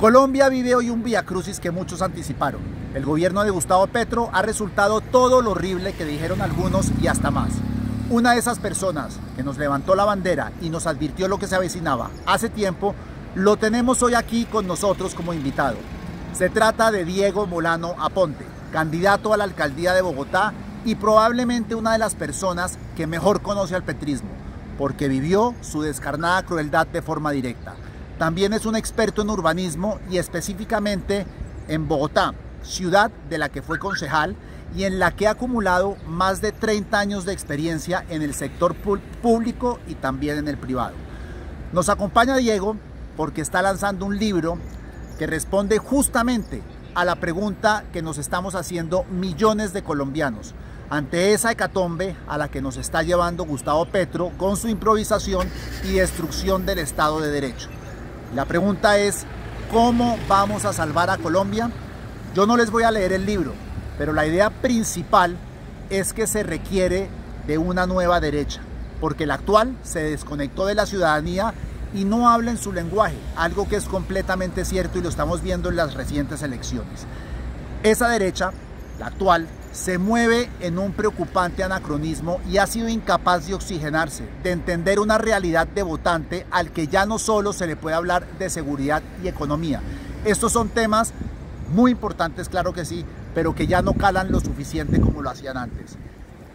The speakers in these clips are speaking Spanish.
Colombia vive hoy un vía crucis que muchos anticiparon. El gobierno de Gustavo Petro ha resultado todo lo horrible que dijeron algunos y hasta más. Una de esas personas que nos levantó la bandera y nos advirtió lo que se avecinaba hace tiempo, lo tenemos hoy aquí con nosotros como invitado. Se trata de Diego Molano Aponte, candidato a la alcaldía de Bogotá y probablemente una de las personas que mejor conoce al petrismo, porque vivió su descarnada crueldad de forma directa. También es un experto en urbanismo y específicamente en Bogotá, ciudad de la que fue concejal y en la que ha acumulado más de 30 años de experiencia en el sector público y también en el privado. Nos acompaña Diego porque está lanzando un libro que responde justamente a la pregunta que nos estamos haciendo millones de colombianos ante esa hecatombe a la que nos está llevando Gustavo Petro con su improvisación y destrucción del Estado de Derecho. La pregunta es, ¿cómo vamos a salvar a Colombia? Yo no les voy a leer el libro, pero la idea principal es que se requiere de una nueva derecha, porque la actual se desconectó de la ciudadanía y no habla en su lenguaje, algo que es completamente cierto y lo estamos viendo en las recientes elecciones. Esa derecha, la actual, se mueve en un preocupante anacronismo y ha sido incapaz de oxigenarse, de entender una realidad de votante al que ya no solo se le puede hablar de seguridad y economía. Estos son temas muy importantes, claro que sí, pero que ya no calan lo suficiente como lo hacían antes.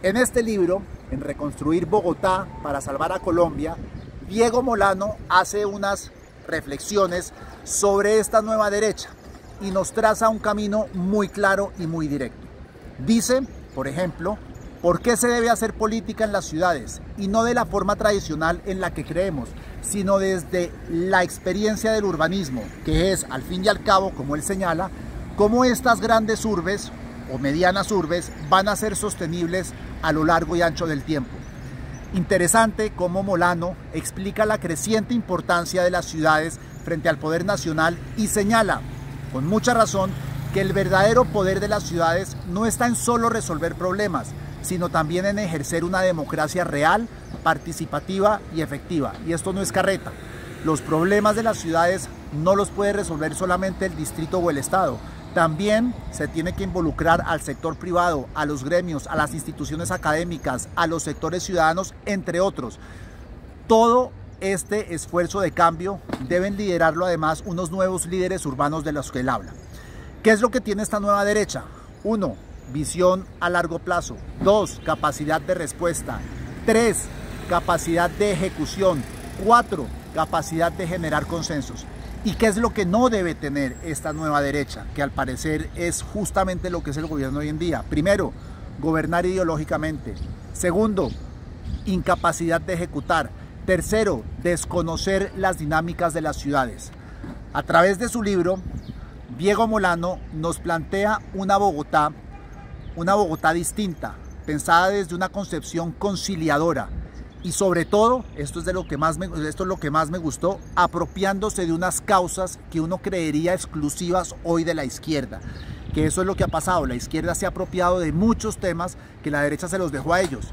En este libro, en Reconstruir Bogotá para salvar a Colombia, Diego Molano hace unas reflexiones sobre esta nueva derecha y nos traza un camino muy claro y muy directo. Dice, por ejemplo, ¿por qué se debe hacer política en las ciudades? Y no de la forma tradicional en la que creemos, sino desde la experiencia del urbanismo, que es, al fin y al cabo, como él señala, cómo estas grandes urbes o medianas urbes van a ser sostenibles a lo largo y ancho del tiempo. Interesante cómo Molano explica la creciente importancia de las ciudades frente al poder nacional y señala, con mucha razón, que el verdadero poder de las ciudades no está en solo resolver problemas, sino también en ejercer una democracia real, participativa y efectiva. Y esto no es carreta. Los problemas de las ciudades no los puede resolver solamente el distrito o el Estado. También se tiene que involucrar al sector privado, a los gremios, a las instituciones académicas, a los sectores ciudadanos, entre otros. Todo este esfuerzo de cambio deben liderarlo además unos nuevos líderes urbanos de los que él habla. ¿Qué es lo que tiene esta nueva derecha? Uno, visión a largo plazo. Dos, capacidad de respuesta. Tres, capacidad de ejecución. Cuatro, capacidad de generar consensos. ¿Y qué es lo que no debe tener esta nueva derecha? Que al parecer es justamente lo que es el gobierno hoy en día. Primero, gobernar ideológicamente. Segundo, incapacidad de ejecutar. Tercero, desconocer las dinámicas de las ciudades. A través de su libro, Diego Molano nos plantea una Bogotá, una Bogotá distinta, pensada desde una concepción conciliadora y sobre todo, esto es, de lo que más esto es lo que más me gustó, apropiándose de unas causas que uno creería exclusivas hoy de la izquierda, que eso es lo que ha pasado, la izquierda se ha apropiado de muchos temas que la derecha se los dejó a ellos.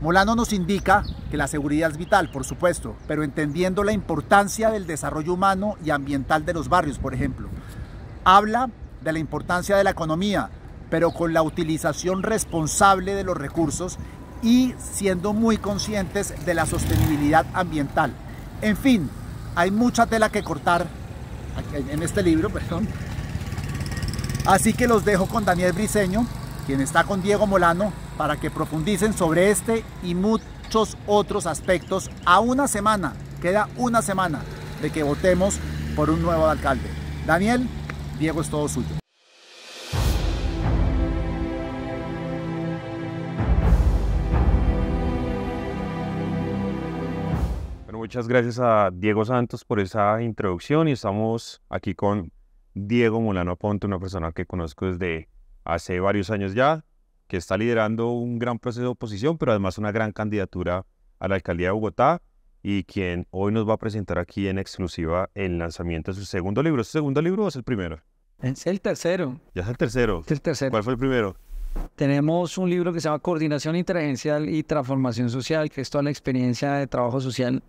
Molano nos indica que la seguridad es vital, por supuesto, pero entendiendo la importancia del desarrollo humano y ambiental de los barrios, por ejemplo. Habla de la importancia de la economía, pero con la utilización responsable de los recursos y siendo muy conscientes de la sostenibilidad ambiental. En fin, hay mucha tela que cortar en este libro, perdón. Así que los dejo con Daniel Briceño, quien está con Diego Molano, para que profundicen sobre este y muchos otros aspectos a una semana, queda una semana de que votemos por un nuevo alcalde. Daniel, Diego es todo suyo. Bueno, muchas gracias a Diego Santos por esa introducción y estamos aquí con Diego Molano Ponte, una persona que conozco desde hace varios años ya, que está liderando un gran proceso de oposición, pero además una gran candidatura a la alcaldía de Bogotá y quien hoy nos va a presentar aquí en exclusiva el lanzamiento de su segundo libro. ¿Es su segundo libro o es el primero? Es el tercero. Ya es el tercero. Es el tercero. ¿Cuál fue el primero? Tenemos un libro que se llama Coordinación Interagencial y Transformación Social, que es toda la experiencia de trabajo social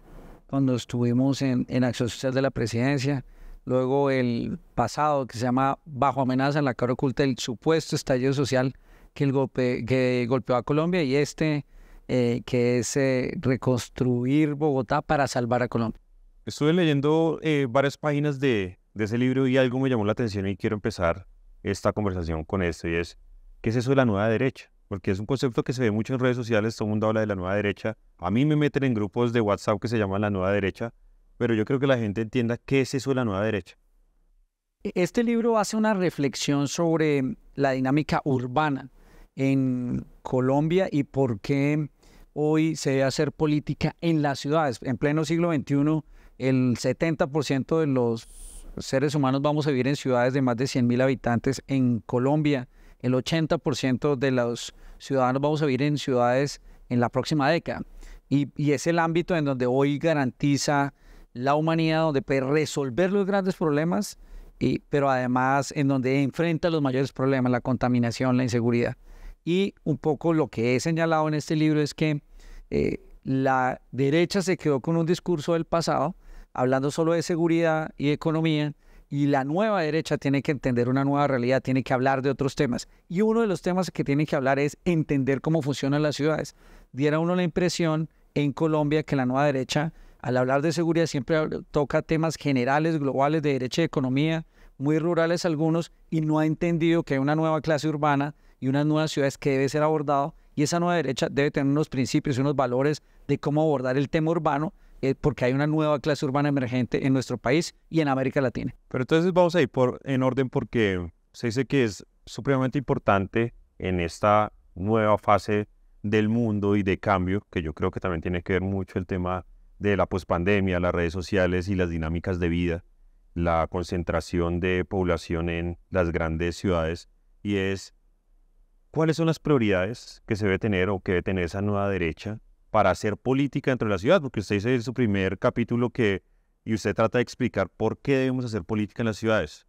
cuando estuvimos en, Acción Social de la Presidencia. Luego el pasado, que se llama Bajo Amenaza, en la cara oculta, el supuesto estallido social que, el golpeó a Colombia y este, eh, que es eh, reconstruir Bogotá para salvar a Colombia. Estuve leyendo eh, varias páginas de, de ese libro y algo me llamó la atención y quiero empezar esta conversación con esto y es, ¿qué es eso de la nueva derecha? Porque es un concepto que se ve mucho en redes sociales, todo el mundo habla de la nueva derecha. A mí me meten en grupos de WhatsApp que se llaman la nueva derecha, pero yo creo que la gente entienda qué es eso de la nueva derecha. E, este libro hace una reflexión sobre la dinámica urbana en Colombia y por qué hoy se debe hacer política en las ciudades. En pleno siglo XXI, el 70% de los los seres humanos vamos a vivir en ciudades de más de 100.000 habitantes en Colombia. El 80% de los ciudadanos vamos a vivir en ciudades en la próxima década. Y, es el ámbito en donde hoy garantiza la humanidad, donde puede resolver los grandes problemas, y, pero además en donde enfrenta los mayores problemas, la contaminación, la inseguridad. Y un poco lo que he señalado en este libro es que eh, la derecha se quedó con un discurso del pasado, hablando solo de seguridad y economía, y la nueva derecha tiene que entender una nueva realidad, tiene que hablar de otros temas. Y uno de los temas que tiene que hablar es entender cómo funcionan las ciudades. Diera uno la impresión en Colombia que la nueva derecha, al hablar de seguridad, siempre toca temas generales, globales, de derecha y economía, muy rurales algunos, y no ha entendido que hay una nueva clase urbana y unas nuevas ciudades que debe ser abordado. Y esa nueva derecha debe tener unos principios, y unos valores de cómo abordar el tema urbano eh, porque hay una nueva clase urbana emergente en nuestro país y en América Latina. Pero entonces vamos a ir por, en orden porque se dice que es supremamente importante en esta nueva fase del mundo y de cambio, que yo creo que también tiene que ver mucho el tema de la pospandemia, las redes sociales y las dinámicas de vida, la concentración de población en las grandes ciudades, y es cuáles son las prioridades que se debe tener o que debe tener esa nueva derecha para hacer política dentro de la ciudad, porque usted dice en su primer capítulo que, y usted trata de explicar por qué debemos hacer política en las ciudades.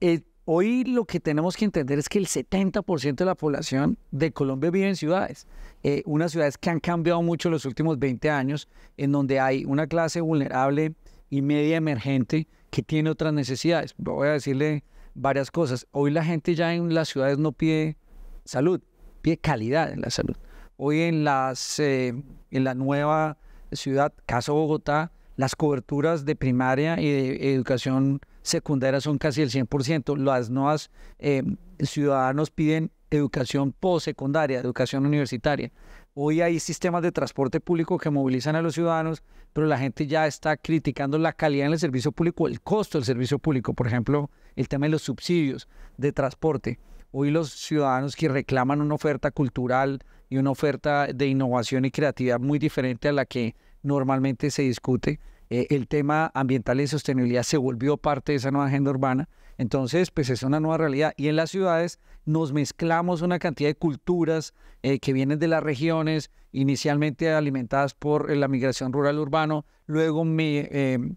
Eh, hoy lo que tenemos que entender es que el 70% de la población de Colombia vive en ciudades, eh, unas ciudades que han cambiado mucho los últimos 20 años, en donde hay una clase vulnerable y media emergente que tiene otras necesidades. Voy a decirle varias cosas. Hoy la gente ya en las ciudades no pide salud, pide calidad en la salud. Hoy en, las, eh, en la nueva ciudad, caso Bogotá, las coberturas de primaria y de educación secundaria son casi el 100%. Las nuevas em, ciudadanos piden educación postsecundaria, educación universitaria. Hoy hay sistemas de transporte público que movilizan a los ciudadanos, pero la gente ya está criticando la calidad del servicio público, el costo del servicio público, por ejemplo, el tema de los subsidios de transporte. Hoy los ciudadanos que reclaman una oferta cultural, y una oferta de innovación y creatividad muy diferente a la que normalmente se discute. Eh, el tema ambiental y sostenibilidad se volvió parte de esa nueva agenda urbana. Entonces, pues es una nueva realidad. Y en las ciudades nos mezclamos una cantidad de culturas eh, que vienen de las regiones, inicialmente alimentadas por eh, la migración rural-urbano, luego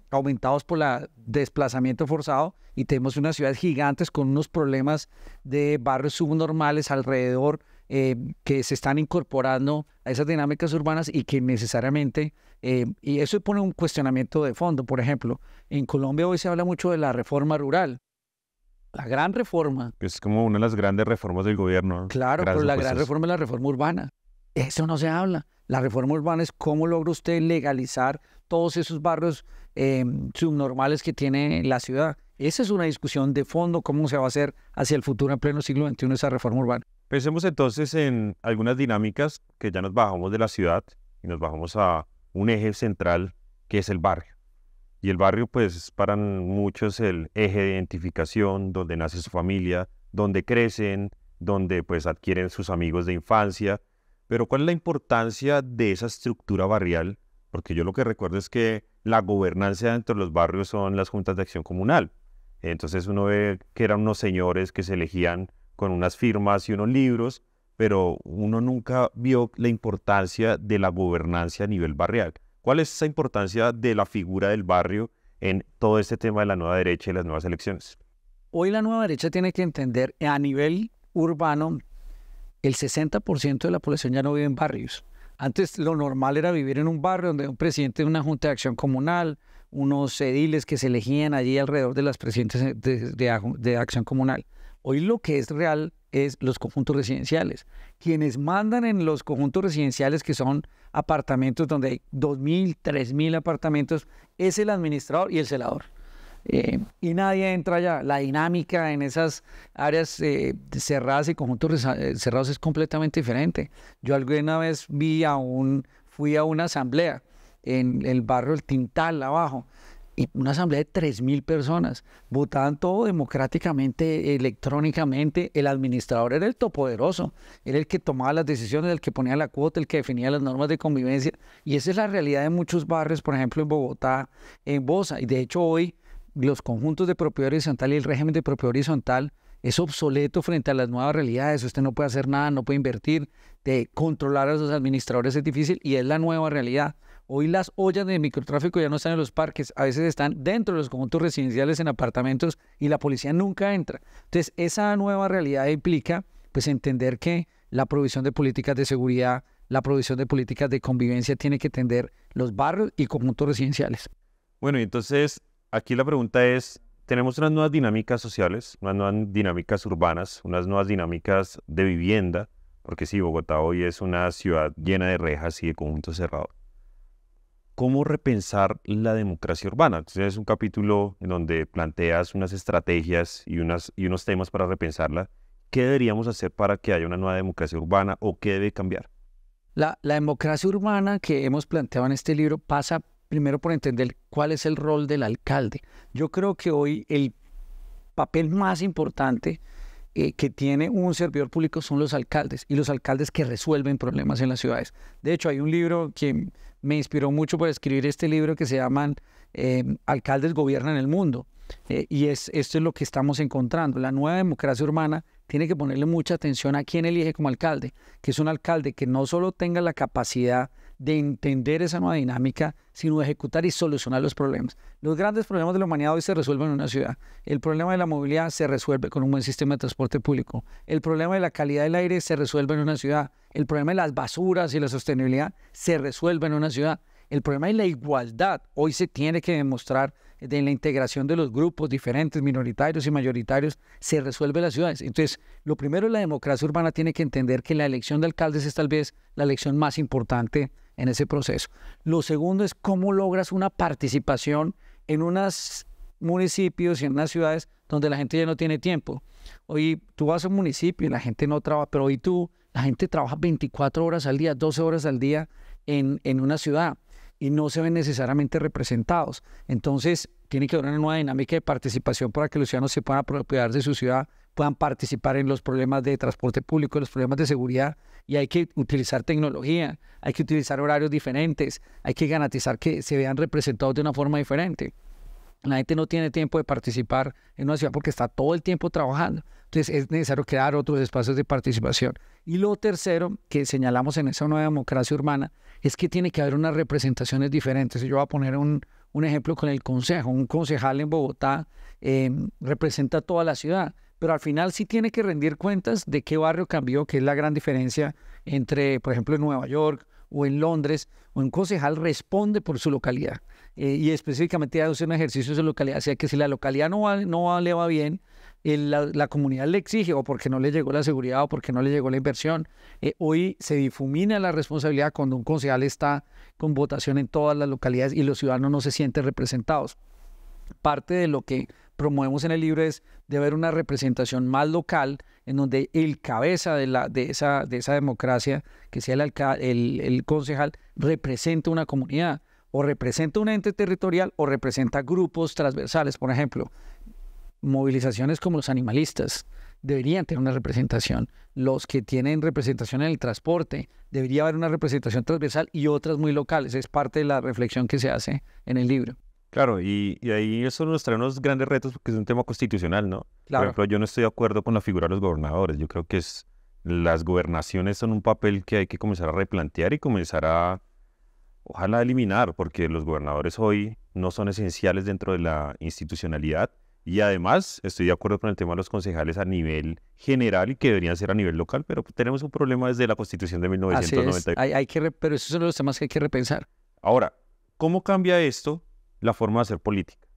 aumentados por el desplazamiento forzado. Y tenemos unas ciudades gigantes con unos problemas de barrios subnormales alrededor eh, que se están incorporando a esas dinámicas urbanas y que necesariamente, eh, y eso pone un cuestionamiento de fondo, por ejemplo, en Colombia hoy se habla mucho de la reforma rural, la gran reforma. Es como una de las grandes reformas del gobierno. Claro, pero la gran reforma es la reforma urbana. Eso no se habla. La reforma urbana es cómo logra usted legalizar todos esos barrios em, subnormales que tiene la ciudad. Esa es una discusión de fondo, cómo se va a hacer hacia el futuro en pleno siglo XXI esa reforma urbana. Pensemos entonces en algunas dinámicas que ya nos bajamos de la ciudad y nos bajamos a un eje central que es el barrio. Y el barrio pues para muchos el eje de identificación, donde nace su familia, donde crecen, donde pues adquieren sus amigos de infancia. Pero ¿cuál es la importancia de esa estructura barrial? Porque yo lo que recuerdo es que la gobernanza dentro de los barrios son las juntas de acción comunal. Entonces uno ve que eran unos señores que se elegían con unas firmas y unos libros, pero uno nunca vio la importancia de la gobernanza a nivel barrial. ¿Cuál es esa importancia de la figura del barrio en todo este tema de la nueva derecha y las nuevas elecciones? Hoy la nueva derecha tiene que entender a nivel urbano, el 60% de la población ya no vive en barrios. Antes lo normal era vivir en un barrio donde un presidente de una junta de acción comunal, unos ediles que se elegían allí alrededor de las presidentes de acción comunal. Hoy lo que es real es los conjuntos residenciales. Quienes mandan en los conjuntos residenciales, que son apartamentos donde hay 2.000, 3.000 apartamentos, es el administrador y el celador. Eh, y nadie entra allá. La dinámica en esas áreas eh, cerradas y conjuntos eh, cerrados es completamente diferente. Yo alguna vez vi a un, fui a una asamblea en el barrio El Tintal, abajo, y una asamblea de 3.000 personas, votaban todo democráticamente, electrónicamente. El administrador era el topoderoso, era el que tomaba las decisiones, el que ponía la cuota, el que definía las normas de convivencia. Y esa es la realidad de muchos barrios, por ejemplo, en Bogotá, en Bosa. Y de hecho hoy los conjuntos de propiedad horizontal y el régimen de propiedad horizontal es obsoleto frente a las nuevas realidades. Usted no puede hacer nada, no puede invertir. De controlar a esos administradores es difícil y es la nueva realidad. Hoy las ollas de microtráfico ya no están en los parques, a veces están dentro de los conjuntos residenciales en apartamentos y la policía nunca entra. Entonces, esa nueva realidad implica pues entender que la provisión de políticas de seguridad, la provisión de políticas de convivencia tiene que tender los barrios y conjuntos residenciales. Bueno, y entonces aquí la pregunta es, tenemos unas nuevas dinámicas sociales, unas nuevas dinámicas urbanas, unas nuevas dinámicas de vivienda, porque sí, Bogotá hoy es una ciudad llena de rejas y de conjuntos cerrados cómo repensar la democracia urbana. Entonces es un capítulo en donde planteas unas estrategias y, unas, y unos temas para repensarla. ¿Qué deberíamos hacer para que haya una nueva democracia urbana o qué debe cambiar? la democracia urbana que hemos planteado en este libro pasa primero por entender cuál es el rol del alcalde. Yo creo que hoy el papel más importante eh, que tiene un servidor público son los alcaldes y los alcaldes que resuelven problemas en las ciudades. De hecho, hay un libro que me inspiró mucho para escribir este libro que se llama em, Alcaldes gobiernan el mundo. Eh, y es, esto es lo que estamos encontrando. La nueva democracia urbana tiene que ponerle mucha atención a quién elige como alcalde, que es un alcalde que no solo tenga la capacidad de entender esa nueva dinámica, sino ejecutar y solucionar los problemas. Los grandes problemas de la humanidad hoy se resuelven en una ciudad. El problema de la movilidad se resuelve con un buen sistema de transporte público. El problema de la calidad del aire se resuelve en una ciudad. El problema de las basuras y la sostenibilidad se resuelve en una ciudad. El problema de la igualdad hoy se tiene que demostrar en la integración de los grupos diferentes, minoritarios y mayoritarios, se resuelve en las ciudades. Entonces, lo primero, la democracia urbana tiene que entender que la elección de alcaldes es tal vez la elección más importante en ese proceso. Lo segundo es cómo logras una participación en unos municipios y en unas ciudades donde la gente ya no tiene tiempo. Hoy tú vas a un municipio y la gente no trabaja, pero hoy tú, la gente trabaja 24 horas al día, 12 horas al día en, en una ciudad y no se ven necesariamente representados. Entonces, tiene que haber una nueva dinámica de participación para que los ciudadanos se puedan apropiar de su ciudad puedan participar en los problemas de transporte público, en los problemas de seguridad. Y hay que utilizar tecnología, hay que utilizar horarios diferentes, hay que garantizar que se vean representados de una forma diferente. La gente no tiene tiempo de participar en una ciudad porque está todo el tiempo trabajando. Entonces es necesario crear otros espacios de participación. Y lo tercero que señalamos en esa nueva democracia urbana es que tiene que haber unas representaciones diferentes. Yo voy a poner un, ejemplo con el consejo. Un concejal en Bogotá eh, representa toda la ciudad pero al final sí tiene que rendir cuentas de qué barrio cambió, que es la gran diferencia entre, por ejemplo, en Nueva York o en Londres, o un concejal responde por su localidad. Eh, y específicamente hace un ejercicio de localidad. O sea que si la localidad no, no le va bien, eh, la, comunidad le exige, o porque no le llegó la seguridad, o porque no le llegó la inversión. Eh, hoy se difumina la responsabilidad cuando un concejal está con votación en todas las localidades y los ciudadanos no se sienten representados. Parte de lo que promovemos en el libro es de haber una representación más local en donde el cabeza de, la, de, esa, de esa democracia, que sea el, el, el concejal, representa una comunidad o representa un ente territorial o representa grupos transversales. Por ejemplo, movilizaciones como los animalistas deberían tener una representación. Los que tienen representación en el transporte, debería haber una representación transversal y otras muy locales. Es parte de la reflexión que se hace en el libro. Claro, y, ahí eso nos trae unos grandes retos porque es un tema constitucional, ¿no? Por ejemplo, yo no estoy de acuerdo con la figura de los gobernadores. Yo creo que es, las gobernaciones son un papel que hay que comenzar a replantear y comenzar a, ojalá, eliminar, porque los gobernadores hoy no son esenciales dentro de la institucionalidad. Y además, estoy de acuerdo con el tema de los concejales a nivel general y que deberían ser a nivel local, pero tenemos un problema desde la Constitución de 1990. Así Hay, que pero esos son los temas que hay que repensar. Ahora, ¿cómo cambia esto? la forma de hacer política.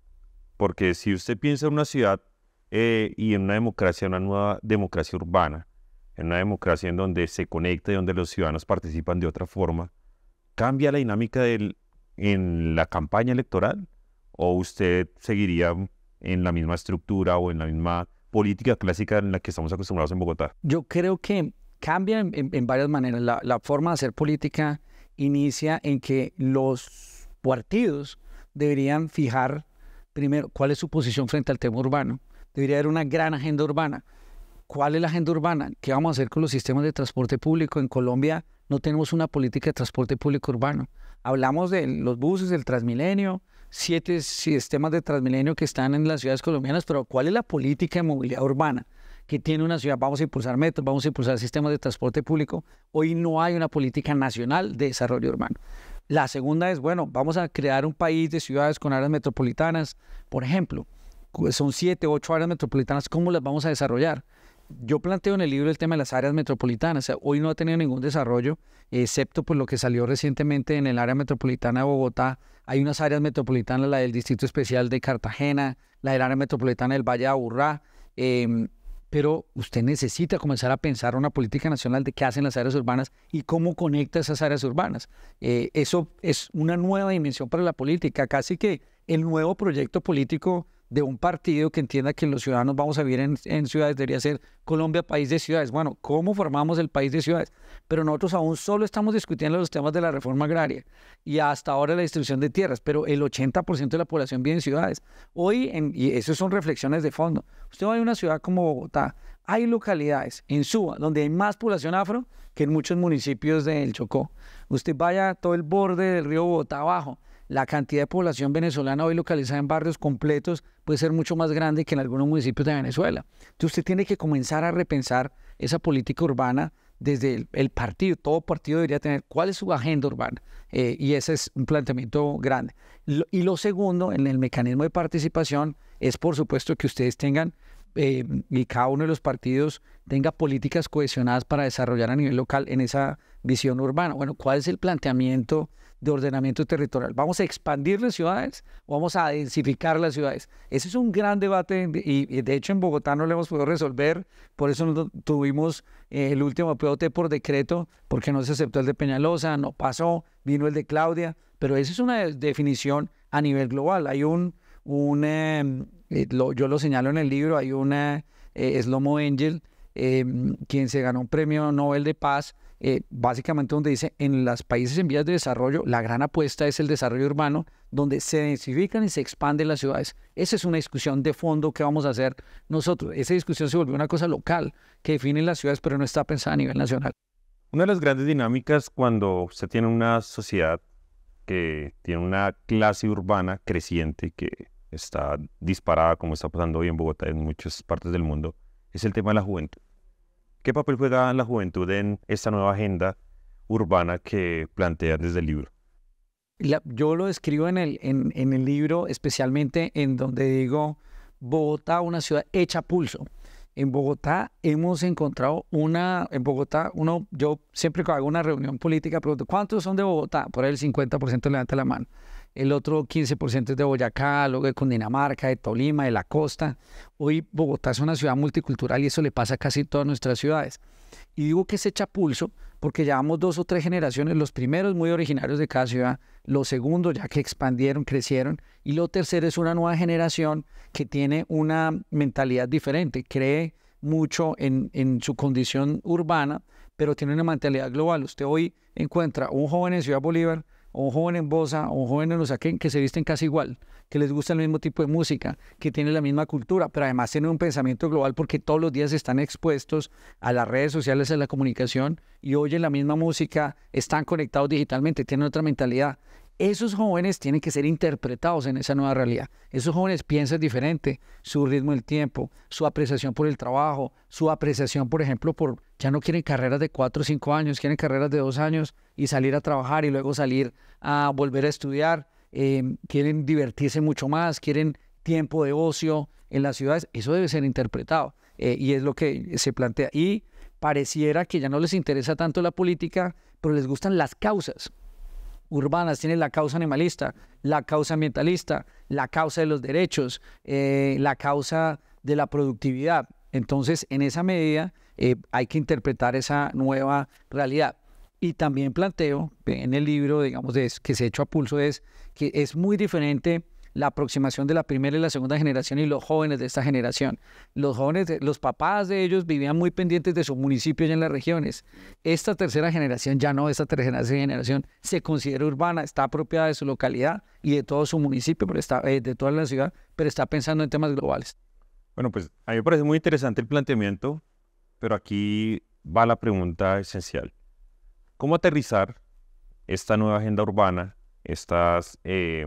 Porque si usted piensa en una ciudad eh, y en una democracia, una nueva democracia urbana, en una democracia en donde se conecta y donde los ciudadanos participan de otra forma, ¿cambia la dinámica del, en la campaña electoral? ¿O usted seguiría en la misma estructura o en la misma política clásica en la que estamos acostumbrados en Bogotá? Yo creo que cambia en, varias maneras. La, la forma de hacer política inicia en que los partidos deberían fijar primero cuál es su posición frente al tema urbano. Debería haber una gran agenda urbana. ¿Cuál es la agenda urbana? ¿Qué vamos a hacer con los sistemas de transporte público? En Colombia no tenemos una política de transporte público urbano. Hablamos de los buses, del Transmilenio, siete sistemas de Transmilenio que están en las ciudades colombianas, pero ¿cuál es la política de movilidad urbana que tiene una ciudad? Vamos a impulsar metros, vamos a impulsar sistemas de transporte público. Hoy no hay una política nacional de desarrollo urbano. La segunda es, bueno, vamos a crear un país de ciudades con áreas metropolitanas, por ejemplo. Son siete, ocho áreas metropolitanas, ¿cómo las vamos a desarrollar? Yo planteo en el libro el tema de las áreas metropolitanas. hoy no ha tenido ningún desarrollo, excepto por pues, lo que salió recientemente en el área metropolitana de Bogotá. Hay unas áreas metropolitanas, la del Distrito Especial de Cartagena, la del área metropolitana del Valle de Aburrá. Em, pero usted necesita comenzar a pensar una política nacional de qué hacen las áreas urbanas y cómo conecta esas áreas urbanas. Eh, eso es una nueva dimensión para la política, casi que el nuevo proyecto político de un partido que entienda que los ciudadanos vamos a vivir en, ciudades, debería ser Colombia país de ciudades. Bueno, ¿cómo formamos el país de ciudades? Pero nosotros aún solo estamos discutiendo los temas de la reforma agraria y hasta ahora la distribución de tierras, pero el 80% de la población vive en ciudades. Hoy, y eso son reflexiones de fondo, usted va a una ciudad como Bogotá, hay localidades en Suba donde hay más población afro que en muchos municipios del Chocó. Usted vaya a todo el borde del río Bogotá abajo, la cantidad de población venezolana hoy localizada en barrios completos puede ser mucho más grande que en algunos municipios de Venezuela. Entonces usted tiene que comenzar a repensar esa política urbana desde el, partido. Todo partido debería tener cuál es su agenda urbana. Eh, y ese es un planteamiento grande. y lo segundo, en el mecanismo de participación, es por supuesto que ustedes tengan eh, y cada uno de los partidos tenga políticas cohesionadas para desarrollar a nivel local en esa visión urbana. Bueno, ¿cuál es el planteamiento de ordenamiento territorial. ¿Vamos a expandir las ciudades vamos a densificar las ciudades? Ese es un gran debate y, de hecho en Bogotá no lo hemos podido resolver, por eso tuvimos eh, el último POT por decreto, porque no se aceptó el de Peñalosa, no pasó, vino el de Claudia, pero esa es una definición a nivel global. Hay un, un em, eh, yo lo señalo en el libro, hay una, eh, slomo Angel, em, quien se ganó un premio Nobel de Paz, eh, básicamente donde dice, en los países en vías de desarrollo, la gran apuesta es el desarrollo urbano, donde se densifican y se expanden las ciudades. Esa es una discusión de fondo que vamos a hacer nosotros. Esa discusión se volvió una cosa local que define las ciudades, pero no está pensada a nivel nacional. Una de las grandes dinámicas cuando se tiene una sociedad que tiene una clase urbana creciente que está disparada, como está pasando hoy en Bogotá y en muchas partes del mundo, es el tema de la juventud. ¿Qué papel juega la juventud en esta nueva agenda urbana que plantea desde el libro? yo lo escribo en el, en, el libro, especialmente en donde digo Bogotá, una ciudad hecha pulso. En Bogotá hemos encontrado una, en Bogotá, uno, yo siempre que hago una reunión política pregunto, ¿cuántos son de Bogotá? Por ahí el 50% levanta la mano el otro 15% es de Boyacá, luego de Cundinamarca, de Tolima, de la costa. Hoy Bogotá es una ciudad multicultural y eso le pasa a casi todas nuestras ciudades. Y digo que se echa pulso porque llevamos dos o tres generaciones, los primeros muy originarios de cada ciudad, los segundos ya que expandieron, crecieron, y lo tercero es una nueva generación que tiene una mentalidad diferente, cree mucho en, en su condición urbana, pero tiene una mentalidad global. Usted hoy encuentra un joven en Ciudad Bolívar o un joven en Bosa, o un joven en Osaquén, que se visten casi igual, que les gusta el mismo tipo de música, que tienen la misma cultura, pero además tienen un pensamiento global porque todos los días están expuestos a las redes sociales, a la comunicación, y oyen la misma música, están conectados digitalmente, tienen otra mentalidad esos jóvenes tienen que ser interpretados en esa nueva realidad. Esos jóvenes piensan diferente, su ritmo del tiempo, su apreciación por el trabajo, su apreciación, por ejemplo, por ya no quieren carreras de cuatro o cinco años, quieren carreras de dos años y salir a trabajar y luego salir a volver a estudiar. Em, quieren divertirse mucho más, quieren tiempo de ocio en las ciudades. Eso debe ser interpretado eh, y es lo que se plantea. Y pareciera que ya no les interesa tanto la política, pero les gustan las causas urbanas, tiene la causa animalista, la causa ambientalista, la causa de los derechos, eh, la causa de la productividad. Entonces, en esa medida, eh, hay que interpretar esa nueva realidad. Y también planteo en el libro, digamos, que se hecho a pulso, es que es muy diferente la aproximación de la primera y la segunda generación y los jóvenes de esta generación. Los jóvenes, los papás de ellos vivían muy pendientes de su municipio y en las regiones. Esta tercera generación, ya no, esta tercera generación se considera urbana, está apropiada de su localidad y de todo su municipio, pero está, eh, de toda la ciudad, pero está pensando en temas globales. Bueno, pues a mí me parece muy interesante el planteamiento, pero aquí va la pregunta esencial. ¿Cómo aterrizar esta nueva agenda urbana, estas... Eh,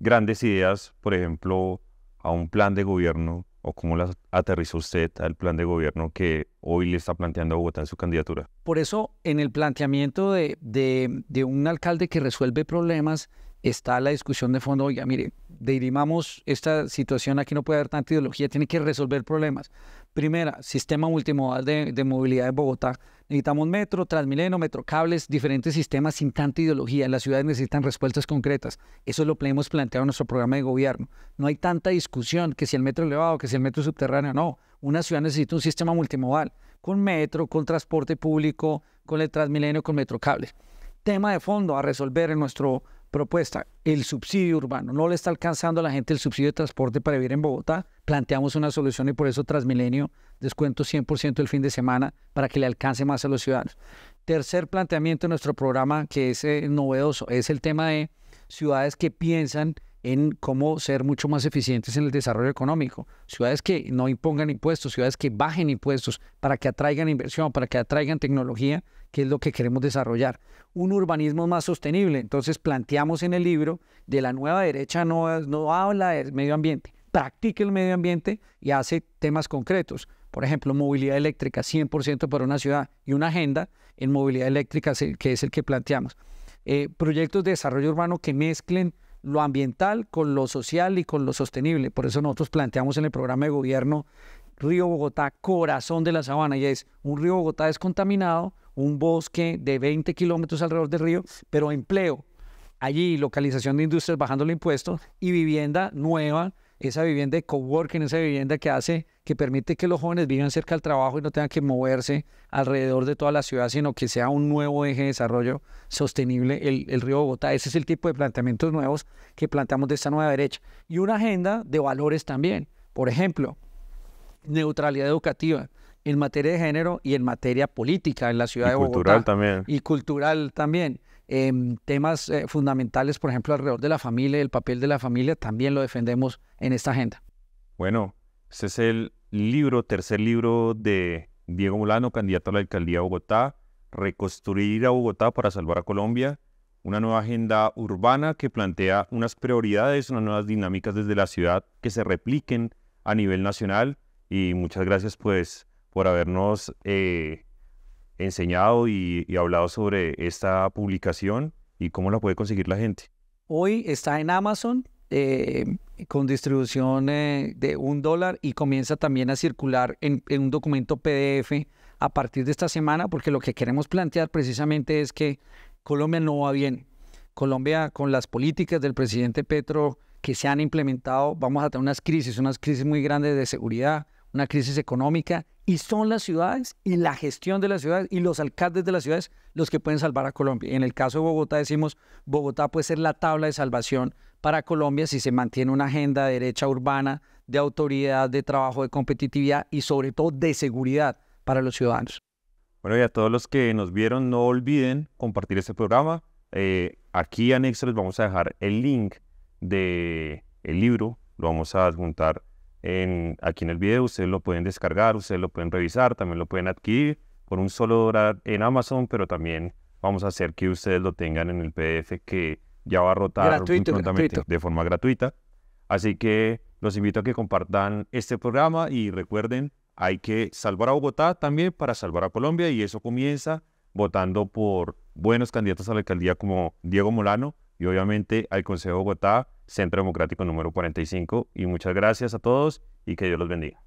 grandes ideas, por ejemplo, a un plan de gobierno o cómo las aterrizó usted al plan de gobierno que hoy le está planteando a Bogotá en su candidatura? Por eso, en el planteamiento de un alcalde que resuelve problemas, está la discusión de fondo, oiga, mire, dirimamos esta situación, aquí no puede haber tanta ideología, tiene que resolver problemas. Primera, sistema multimodal de, movilidad de Bogotá. Necesitamos metro, transmilenio, metrocables, diferentes sistemas sin tanta ideología. Las ciudades necesitan respuestas concretas. Eso es lo que hemos planteado en nuestro programa de gobierno. No hay tanta discusión que si el metro elevado, que si el metro subterráneo, no. Una ciudad necesita un sistema multimodal, con metro, con transporte público, con el transmilenio, con metrocables. Tema de fondo a resolver en nuestro propuesta, el subsidio urbano. No le está alcanzando a la gente el subsidio de transporte para vivir en Bogotá. Planteamos una solución y por eso Transmilenio descuento 100% el fin de semana para que le alcance más a los ciudadanos. Tercer planteamiento de nuestro programa que es eh, novedoso es el tema de ciudades que piensan en cómo ser mucho más eficientes en el desarrollo económico. Ciudades que no impongan impuestos, ciudades que bajen impuestos para que atraigan inversión, para que atraigan tecnología, que es lo que queremos desarrollar. Un urbanismo más sostenible. Entonces planteamos en el libro de la nueva derecha no, no habla del medio ambiente, practica el medio ambiente y hace temas concretos. Por ejemplo, movilidad eléctrica, 100% para una ciudad y una agenda en movilidad eléctrica que es el que planteamos. Eh, proyectos de desarrollo urbano que mezclen lo ambiental con lo social y con lo sostenible. Por eso nosotros planteamos en el programa de gobierno Río Bogotá, corazón de la sabana, y es un río Bogotá descontaminado, un bosque de 20 kilómetros alrededor del río, pero empleo allí, localización de industrias bajando el impuesto y vivienda nueva esa vivienda de coworking, esa vivienda que hace, que permite que los jóvenes vivan cerca al trabajo y no tengan que moverse alrededor de toda la ciudad, sino que sea un nuevo eje de desarrollo sostenible el, río Bogotá. Ese es el tipo de planteamientos nuevos que planteamos de esta nueva derecha. Y una agenda de valores también. Por ejemplo, neutralidad educativa en materia de género y en materia política en la ciudad de Bogotá. Cultural también. Y cultural también. Em, temas eh, fundamentales, por ejemplo, alrededor de la familia el papel de la familia, también lo defendemos en esta agenda. Bueno, ese es el libro, tercer libro de Diego Molano, candidato a la alcaldía de Bogotá, Reconstruir a Bogotá para salvar a Colombia, una nueva agenda urbana que plantea unas prioridades, unas nuevas dinámicas desde la ciudad que se repliquen a nivel nacional. Y muchas gracias pues por habernos eh, enseñado y, hablado sobre esta publicación y cómo la puede conseguir la gente? Hoy está en Amazon, eh, con distribución eh, de un dólar y comienza también a circular en, en, un documento PDF a partir de esta semana, porque lo que queremos plantear precisamente es que Colombia no va bien. Colombia, con las políticas del presidente Petro que se han implementado, vamos a tener unas crisis, unas crisis muy grandes de seguridad, una crisis económica y son las ciudades y la gestión de las ciudades y los alcaldes de las ciudades los que pueden salvar a Colombia. en el caso de Bogotá decimos, Bogotá puede ser la tabla de salvación para Colombia si se mantiene una agenda derecha urbana, de autoridad, de trabajo, de competitividad y sobre todo de seguridad para los ciudadanos. Bueno, y a todos los que nos vieron, no olviden compartir este programa. Eh, aquí anexo les vamos a dejar el link del libro, lo vamos a adjuntar aquí en el video. Ustedes lo pueden descargar, ustedes lo pueden revisar, también lo pueden adquirir por un solo dólar en Amazon, pero también vamos a hacer que ustedes lo tengan en el PDF que ya va a rotar de forma gratuita. Así que los invito a que compartan este programa y recuerden, hay que salvar a Bogotá también para salvar a Colombia y eso comienza votando por buenos candidatos a la alcaldía como Diego Molano, y obviamente al Consejo de Bogotá, Centro Democrático número 45. Y muchas gracias a todos y que Dios los bendiga.